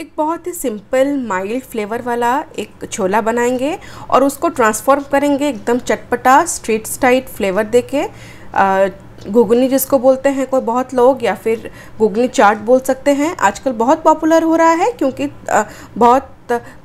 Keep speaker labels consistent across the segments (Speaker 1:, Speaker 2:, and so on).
Speaker 1: एक बहुत ही simple mild flavour वाला एक छोला बनाएंगे और उसको ट्रांसफॉर्म करेंगे एकदम चटपटा स्ट्रीट स्टाइट फ्लेवर देके घुगनी जिसको बोलते हैं कोई बहुत लोग या फिर घुगनी चाट बोल सकते हैं आजकल बहुत पॉपुलर हो रहा है क्योंकि बहुत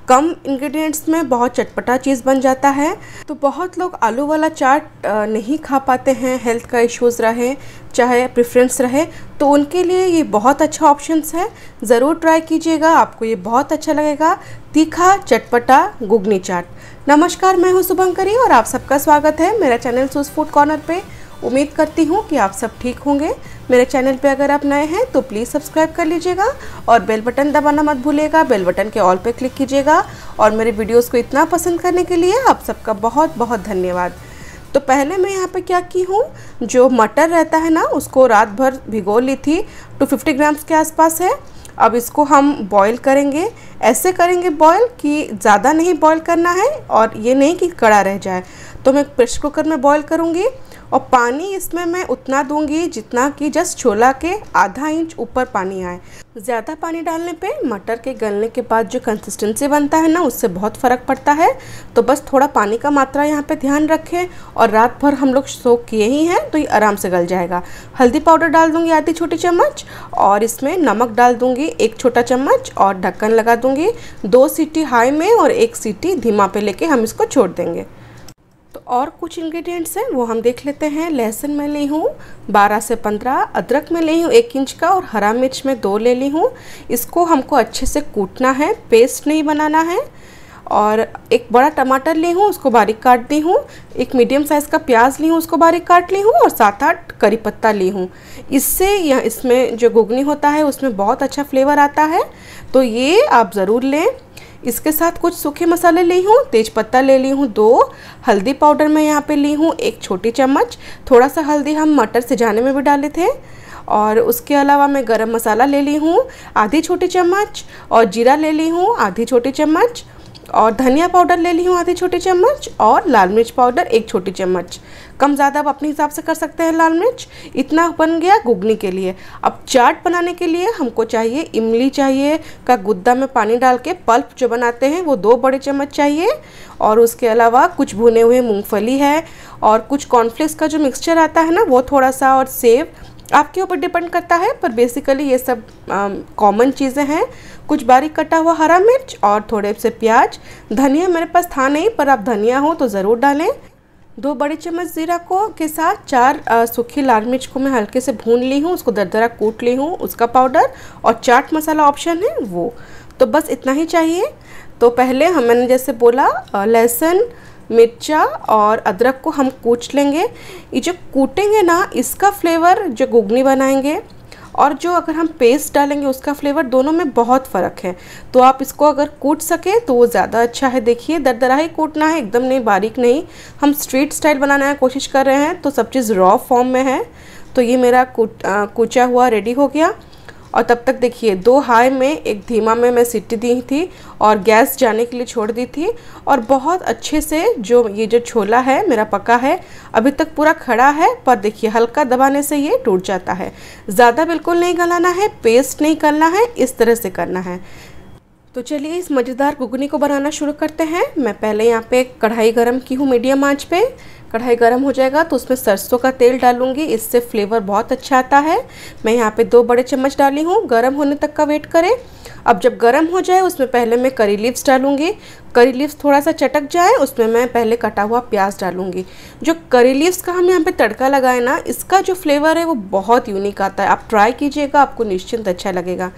Speaker 1: कम इंग्रेडिएंट्स में बहुत चटपटा चीज़ बन जाता है तो बहुत लोग आलू वाला चाट नहीं खा पाते हैं हेल्थ का इश्यूज़ रहे चाहे प्रेफरेंस रहे तो उनके लिए ये बहुत अच्छा ऑप्शंस है ज़रूर ट्राई कीजिएगा आपको ये बहुत अच्छा लगेगा तीखा चटपटा गुगनी चाट नमस्कार मैं हूँ शुभंकरी और आप सबका स्वागत है मेरा चैनल सूस फूड कॉर्नर पर उम्मीद करती हूँ कि आप सब ठीक होंगे मेरे चैनल पे अगर आप नए हैं तो प्लीज़ सब्सक्राइब कर लीजिएगा और बेल बटन दबाना मत भूलिएगा बेल बटन के ऑल पे क्लिक कीजिएगा और मेरे वीडियोस को इतना पसंद करने के लिए आप सबका बहुत बहुत धन्यवाद तो पहले मैं यहाँ पे क्या की हूँ जो मटर रहता है ना उसको रात भर भिगो ली थी टू फिफ्टी ग्राम्स के आसपास है अब इसको हम बॉयल करेंगे ऐसे करेंगे बॉयल कि ज़्यादा नहीं बॉयल करना है और ये नहीं कि कड़ा रह जाए तो मैं प्रेशर कुकर में बॉईल करूँगी और पानी इसमें मैं उतना दूंगी जितना कि जस्ट छोला के आधा इंच ऊपर पानी आए ज़्यादा पानी डालने पे मटर के गलने के बाद जो कंसिस्टेंसी बनता है ना उससे बहुत फ़र्क पड़ता है तो बस थोड़ा पानी का मात्रा यहाँ पे ध्यान रखें और रात भर हम लोग सोख किए ही हैं तो ये आराम से गल जाएगा हल्दी पाउडर डाल दूँगी आधी छोटी चम्मच और इसमें नमक डाल दूँगी एक छोटा चम्मच और ढक्कन लगा दूँगी दो सीटी हाई में और एक सीटी धीमा पर ले हम इसको छोड़ देंगे और कुछ इंग्रेडिएंट्स हैं वो हम देख लेते हैं लहसुन मैं ली हूँ 12 से 15 अदरक में ली हूँ एक इंच का और हरा मिर्च में दो ले ली हूँ इसको हमको अच्छे से कूटना है पेस्ट नहीं बनाना है और एक बड़ा टमाटर ली हूँ उसको बारीक काट दी हूँ एक मीडियम साइज़ का प्याज ली हूँ उसको बारीक काट ली हूँ और सात आठ करी पत्ता ली हूँ इससे यह इसमें जो घुगनी होता है उसमें बहुत अच्छा फ्लेवर आता है तो ये आप ज़रूर लें इसके साथ कुछ सूखे मसाले ली हूँ तेज पत्ता ले ली हूँ दो हल्दी पाउडर मैं यहाँ पे ली हूँ एक छोटी चम्मच थोड़ा सा हल्दी हम मटर जाने में भी डाले थे और उसके अलावा मैं गरम मसाला ले ली हूँ आधी छोटी चम्मच और जीरा ले ली हूँ आधी छोटी चम्मच और धनिया पाउडर ले ली हूँ आधी छोटी चम्मच और लाल मिर्च पाउडर एक छोटी चम्मच कम ज़्यादा आप अपने हिसाब से कर सकते हैं लाल मिर्च इतना बन गया घुगनी के लिए अब चाट बनाने के लिए हमको चाहिए इमली चाहिए का गुद्दा में पानी डाल के पल्प जो बनाते हैं वो दो बड़े चम्मच चाहिए और उसके अलावा कुछ भुने हुए मूँगफली है और कुछ कॉर्नफ्लेक्स का जो मिक्सचर आता है ना वो थोड़ा सा और सेव आपके ऊपर डिपेंड करता है पर बेसिकली ये सब कॉमन um, चीज़ें हैं कुछ बारीक कटा हुआ हरा मिर्च और थोड़े से प्याज धनिया मेरे पास था नहीं पर आप धनिया हो तो ज़रूर डालें दो बड़े चम्मच ज़ीरा को के साथ चार uh, सूखी लाल मिर्च को मैं हल्के से भून ली हूँ उसको दरदरा कूट ली हूँ उसका पाउडर और चाट मसाला ऑप्शन है वो तो बस इतना ही चाहिए तो पहले हम मैंने जैसे बोला uh, लहसुन मिर्चा और अदरक को हम कूच लेंगे ये जो कूटेंगे ना इसका फ्लेवर जो गुगनी बनाएंगे और जो अगर हम पेस्ट डालेंगे उसका फ्लेवर दोनों में बहुत फ़र्क है तो आप इसको अगर कूट सके तो वो ज़्यादा अच्छा है देखिए दरदरा ही कूटना है एकदम नहीं बारीक नहीं हम स्ट्रीट स्टाइल बनाने की कोशिश कर रहे हैं तो सब चीज़ रॉ फॉर्म में है तो ये मेरा कूट कूचा हुआ रेडी हो गया और तब तक देखिए दो हाई में एक धीमा में मैं सीटी दी थी और गैस जाने के लिए छोड़ दी थी और बहुत अच्छे से जो ये जो छोला है मेरा पका है अभी तक पूरा खड़ा है पर देखिए हल्का दबाने से ये टूट जाता है ज़्यादा बिल्कुल नहीं गलाना है पेस्ट नहीं करना है इस तरह से करना है तो चलिए इस मज़ेदार घुगनी को बनाना शुरू करते हैं मैं पहले यहाँ पे कढ़ाई गरम की हूँ मीडियम आंच पे कढ़ाई गर्म हो जाएगा तो उसमें सरसों का तेल डालूंगी इससे फ्लेवर बहुत अच्छा आता है मैं यहाँ पे दो बड़े चम्मच डाली हूँ गर्म होने तक का वेट करें अब जब गर्म हो जाए उसमें पहले मैं करी लीव्स डालूंगी करी लीव्स थोड़ा सा चटक जाए उसमें मैं पहले कटा हुआ प्याज डालूंगी जो करी लीव्स का हम यहाँ पे तड़का लगाए ना इसका जो फ्लेवर है वो बहुत यूनिक आता है आप ट्राई कीजिएगा आपको निश्चिंत अच्छा लगेगा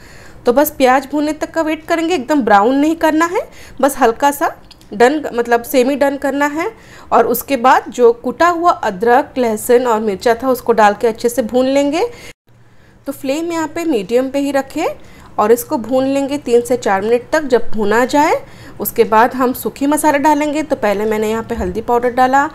Speaker 1: तो बस प्याज भूनने तक का वेट करेंगे एकदम ब्राउन नहीं करना है बस हल्का सा डन मतलब सेमी डन करना है और उसके बाद जो कुटा हुआ अदरक लहसुन और मिर्चा था उसको डाल के अच्छे से भून लेंगे तो फ्लेम यहाँ पे मीडियम पे ही रखें और इसको भून लेंगे तीन से चार मिनट तक जब भुना जाए उसके बाद हम सूखे मसाले डालेंगे तो पहले मैंने यहाँ पे हल्दी पाउडर डाला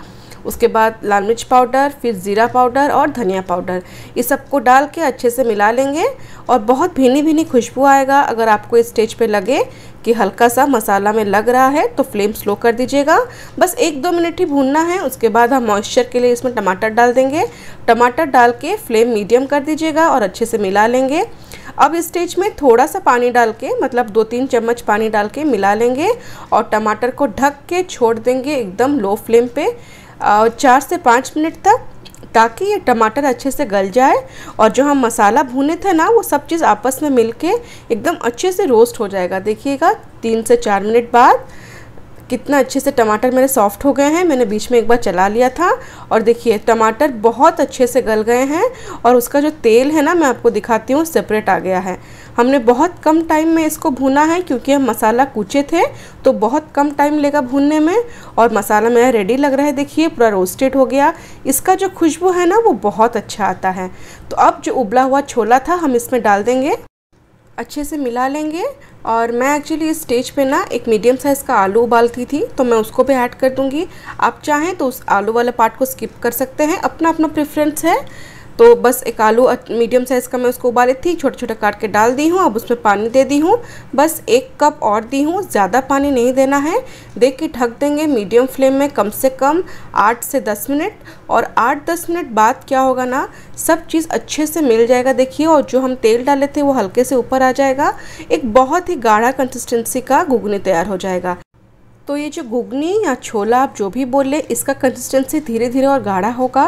Speaker 1: उसके बाद लाल मिर्च पाउडर फिर ज़ीरा पाउडर और धनिया पाउडर ये सबको डाल के अच्छे से मिला लेंगे और बहुत भीनी भीनी खुशबू आएगा अगर आपको इस स्टेज पे लगे कि हल्का सा मसाला में लग रहा है तो फ्लेम स्लो कर दीजिएगा बस एक दो मिनट ही भूनना है उसके बाद हम मॉइस्चर के लिए इसमें टमाटर डाल देंगे टमाटर डाल के फ्लेम मीडियम कर दीजिएगा और अच्छे से मिला लेंगे अब इस स्टेज में थोड़ा सा पानी डाल के मतलब दो तीन चम्मच पानी डाल के मिला लेंगे और टमाटर को ढक के छोड़ देंगे एकदम लो फ्लेम पे चार से पाँच मिनट तक ताकि ये टमाटर अच्छे से गल जाए और जो हम मसाला भुने थे ना वो सब चीज़ आपस में मिलके एकदम अच्छे से रोस्ट हो जाएगा देखिएगा तीन से चार मिनट बाद कितना अच्छे से टमाटर मेरे सॉफ्ट हो गए हैं मैंने बीच में एक बार चला लिया था और देखिए टमाटर बहुत अच्छे से गल गए हैं और उसका जो तेल है ना मैं आपको दिखाती हूँ सेपरेट आ गया है हमने बहुत कम टाइम में इसको भूना है क्योंकि हम मसाला कूचे थे तो बहुत कम टाइम लेगा भूनने में और मसाला मेरा रेडी लग रहा है देखिए पूरा रोस्टेड हो गया इसका जो खुशबू है ना वो बहुत अच्छा आता है तो अब जो उबला हुआ छोला था हम इसमें डाल देंगे अच्छे से मिला लेंगे और मैं एक्चुअली इस स्टेज पे ना एक मीडियम साइज़ का आलू उबालती थी तो मैं उसको भी ऐड कर दूँगी आप चाहें तो उस आलू वाला पार्ट को स्किप कर सकते हैं अपना अपना प्रेफरेंस है तो बस एक आलू मीडियम साइज़ का मैं उसको उबाली थी छोटे छोटे काट के डाल दी हूँ अब उसमें पानी दे दी हूँ बस एक कप और दी हूँ ज़्यादा पानी नहीं देना है देख के ढक देंगे मीडियम फ्लेम में कम से कम आठ से दस मिनट और आठ दस मिनट बाद क्या होगा ना सब चीज़ अच्छे से मिल जाएगा देखिए और जो हम तेल डाले थे वो हल्के से ऊपर आ जाएगा एक बहुत ही गाढ़ा कंसिस्टेंसी का घुगनी तैयार हो जाएगा तो ये जो घुगनी या छोला आप जो भी बोल लें इसका कंसिस्टेंसी धीरे धीरे और गाढ़ा होगा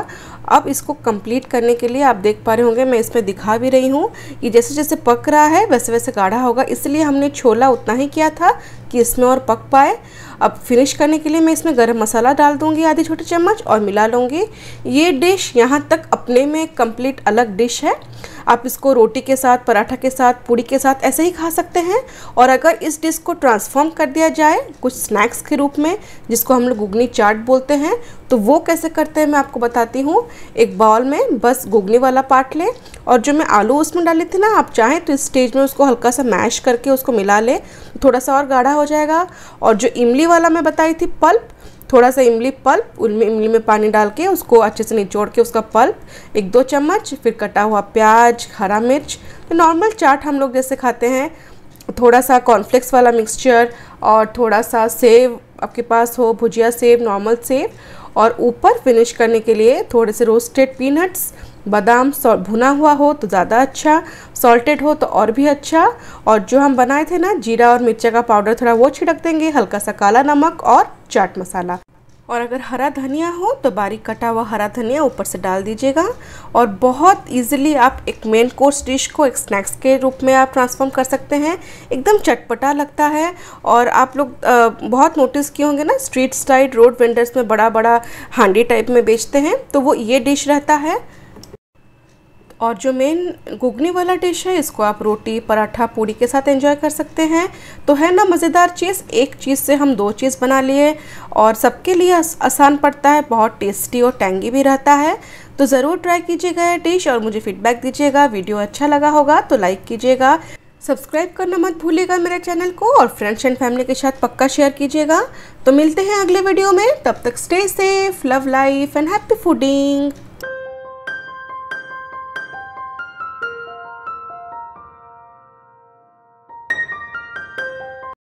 Speaker 1: अब इसको कंप्लीट करने के लिए आप देख पा रहे होंगे मैं इसमें दिखा भी रही हूँ ये जैसे जैसे पक रहा है वैसे वैसे गाढ़ा होगा इसलिए हमने छोला उतना ही किया था कि इसमें और पक पाए अब फिनिश करने के लिए मैं इसमें गर्म मसाला डाल दूँगी आधे छोटे चम्मच और मिला लूँगी ये डिश यहाँ तक अपने में कम्प्लीट अलग डिश है आप इसको रोटी के साथ पराठा के साथ पूड़ी के साथ ऐसे ही खा सकते हैं और अगर इस डिश को ट्रांसफॉर्म कर दिया जाए कुछ स्नैक्स के रूप में जिसको हम लोग गुगनी चाट बोलते हैं तो वो कैसे करते हैं मैं आपको बताती हूँ एक बाउल में बस गुगनी वाला पार्ट लें और जो मैं आलू उसमें डाली थी ना आप चाहें तो इस स्टेज में उसको हल्का सा मैश करके उसको मिला लें थोड़ा सा और गाढ़ा हो जाएगा और जो इमली वाला मैं बताई थी पल्प थोड़ा सा इमली पल्प उनमें इमली में पानी डाल के उसको अच्छे से निचोड़ के उसका पल्प एक दो चम्मच फिर कटा हुआ प्याज हरा मिर्च तो नॉर्मल चाट हम लोग जैसे खाते हैं थोड़ा सा कॉर्नफ्लेक्स वाला मिक्सचर और थोड़ा सा सेब आपके पास हो भुजिया सेब नॉर्मल सेब और ऊपर फिनिश करने के लिए थोड़े से रोस्टेड पीनट्स बादाम भुना हुआ हो तो ज़्यादा अच्छा सॉल्टेड हो तो और भी अच्छा और जो हम बनाए थे ना जीरा और मिर्चा का पाउडर थोड़ा वो छिड़क देंगे हल्का सा काला नमक और चाट मसाला और अगर हरा धनिया हो तो बारीक कटा हुआ हरा धनिया ऊपर से डाल दीजिएगा और बहुत इजीली आप एक मेन कोर्स डिश को एक स्नैक्स के रूप में आप ट्रांसफॉर्म कर सकते हैं एकदम चटपटा लगता है और आप लोग बहुत नोटिस किए होंगे ना स्ट्रीट साइड रोड वेंडर्स में बड़ा बड़ा हांडी टाइप में बेचते हैं तो वो ये डिश रहता है और जो मेन घुगनी वाला डिश है इसको आप रोटी पराठा पूरी के साथ एंजॉय कर सकते हैं तो है ना मज़ेदार चीज़ एक चीज़ से हम दो चीज़ बना लिए और सबके लिए आसान पड़ता है बहुत टेस्टी और टैंगी भी रहता है तो ज़रूर ट्राई कीजिएगा यह डिश और मुझे फीडबैक दीजिएगा वीडियो अच्छा लगा होगा तो लाइक कीजिएगा सब्सक्राइब करना मत भूलिएगा मेरे चैनल को और फ्रेंड्स एंड फैमिली के साथ पक्का शेयर कीजिएगा तो मिलते हैं अगले वीडियो में तब तक stay safe love life and happy fooding